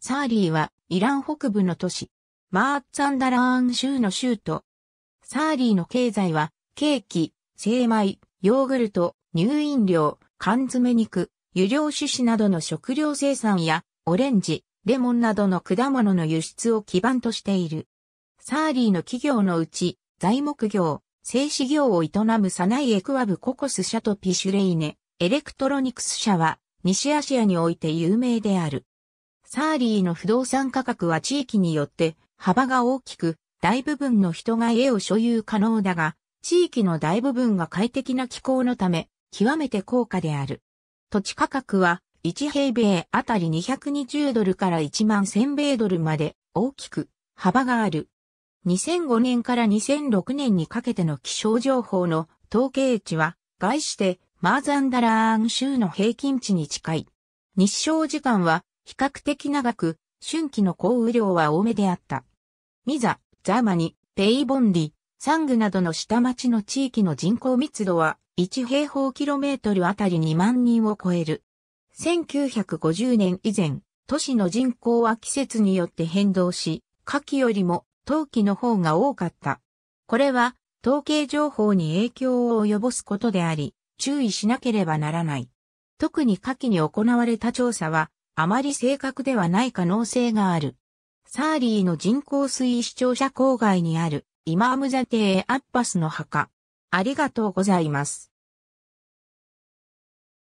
サーリーはイラン北部の都市、マーッツァンダラーン州の州都。サーリーの経済は、ケーキ、精米、ヨーグルト、乳飲料、缶詰肉、油料種子などの食料生産や、オレンジ、レモンなどの果物の輸出を基盤としている。サーリーの企業のうち、材木業、製紙業を営むサナイエクワブココス社とピシュレイネ、エレクトロニクス社は、西アジアにおいて有名である。サーリーの不動産価格は地域によって幅が大きく、大部分の人が家を所有可能だが、地域の大部分が快適な気候のため、極めて高価である。土地価格は1平米あたり220ドルから1万1000米ドルまで大きく幅がある。2005年から2006年にかけての気象情報の統計値は、概してマーザンダラーン州の平均値に近い。日照時間は比較的長く、春季の降雨量は多めであった。ミザ、ザーマニ、ペイボンリ、サングなどの下町の地域の人口密度は1平方キロメートルあたり2万人を超える。1950年以前、都市の人口は季節によって変動し、夏季よりも冬季の方が多かった。これは統計情報に影響を及ぼすことであり、注意しなければならない。特に夏季に行われた調査は、あまり正確ではない可能性がある。サーリーの人工水視聴者郊外にあるイマームザテー・アッパスの墓。ありがとうございます。